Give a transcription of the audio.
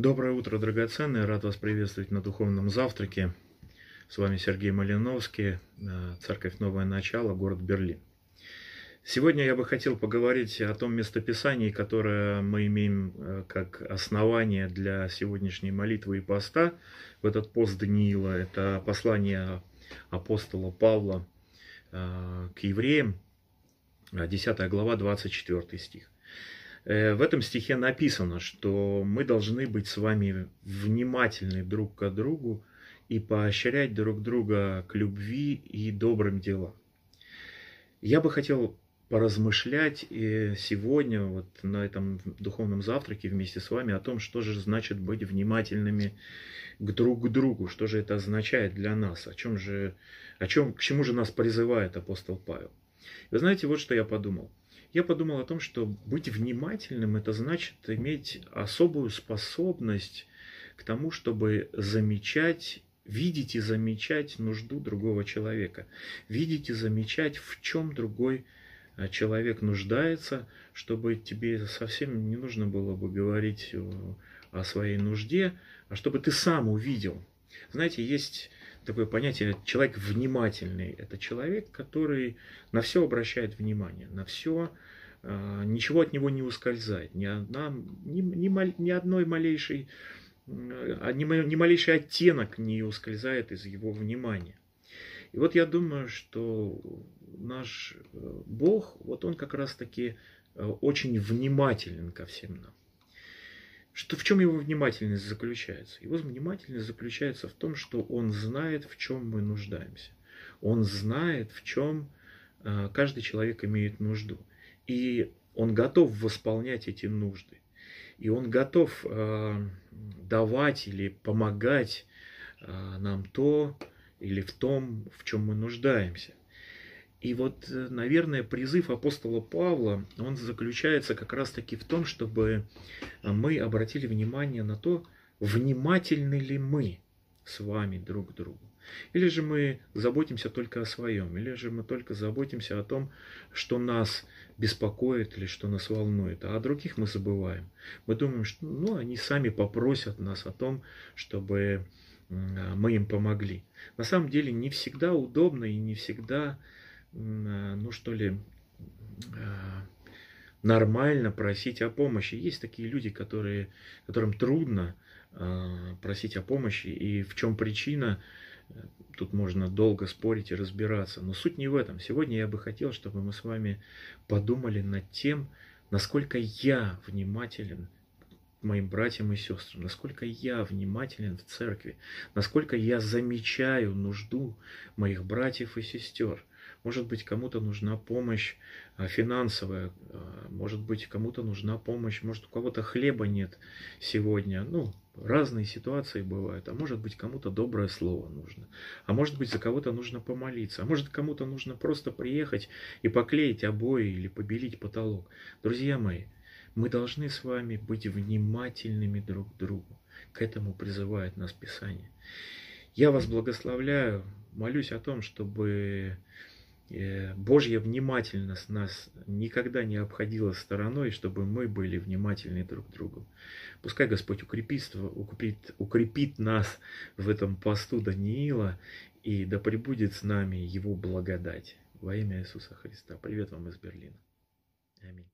Доброе утро, драгоценные! Рад вас приветствовать на духовном завтраке. С вами Сергей Малиновский, э, Церковь Новое Начало, город Берлин. Сегодня я бы хотел поговорить о том местописании, которое мы имеем э, как основание для сегодняшней молитвы и поста в этот пост Даниила. Это послание апостола Павла э, к евреям, 10 глава, 24 стих. Э, в этом стихе написано, что мы должны быть с вами внимательны друг к другу и поощрять друг друга к любви и добрым делам. Я бы хотел поразмышлять э, сегодня вот на этом духовном завтраке вместе с вами о том, что же значит быть внимательными к друг к другу, что же это означает для нас, о чем же, о чем, к чему же нас призывает апостол Павел. Вы знаете, вот что я подумал я подумал о том, что быть внимательным – это значит иметь особую способность к тому, чтобы замечать, видеть и замечать нужду другого человека, видеть и замечать, в чем другой э, человек нуждается, чтобы тебе совсем не нужно было бы говорить э, о своей нужде, а чтобы ты сам увидел. Знаете, есть такое понятие человек внимательный. Это человек, который на все обращает внимание, на все, а, ничего от него не ускользает, ни, одна, ни, ни, ни одной малейшей, а, ни, ни малейший оттенок не ускользает из его внимания. И вот я думаю, что наш э, Бог, вот он как раз-таки э, очень внимателен ко всем нам. Что, в чем его внимательность заключается? Его внимательность заключается в том, что он знает, в чем мы нуждаемся. Он знает, в чем э, каждый человек имеет нужду. И он готов восполнять эти нужды. И он готов э, давать или помогать э, нам то или в том, в чем мы нуждаемся. И вот, э, наверное, призыв апостола Павла, он заключается как раз-таки в том, чтобы э, мы обратили внимание на то, внимательны ли мы с вами друг к другу. Или же мы заботимся только о своем, или же мы только заботимся о том, что нас беспокоит или что нас волнует, а о других мы забываем. Мы думаем, что ну, они сами попросят нас о том, чтобы а, мы им помогли. На самом деле не всегда удобно и не всегда Э, ну что ли, э, нормально просить о помощи. Есть такие люди, которые, которым трудно э, просить о помощи, и в чем причина, тут можно долго спорить и разбираться, но суть не в этом. Сегодня я бы хотел, чтобы мы с вами подумали над тем, насколько я внимателен моим братьям и сестрам, насколько я внимателен в церкви, насколько я замечаю нужду моих братьев и сестер. Может быть, кому-то нужна помощь а, финансовая, а, может быть, кому-то нужна помощь, может, у кого-то хлеба нет сегодня. Ну, разные ситуации бывают. А может быть, кому-то доброе слово нужно. А может быть, за кого-то нужно помолиться. А может, кому-то нужно просто приехать и поклеить обои или побелить потолок. Друзья мои, мы должны с вами быть внимательными друг к другу. К этому призывает нас Писание. Я вас благословляю, молюсь о том, чтобы Э, Божья внимательность нас никогда не обходила стороной, чтобы мы были внимательны друг к другу. Пускай Господь укрепит, укрепит, укрепит нас в этом посту Даниила, и да пребудет с нами Его благодать. Во имя Иисуса Христа. Привет вам из Берлина. Аминь.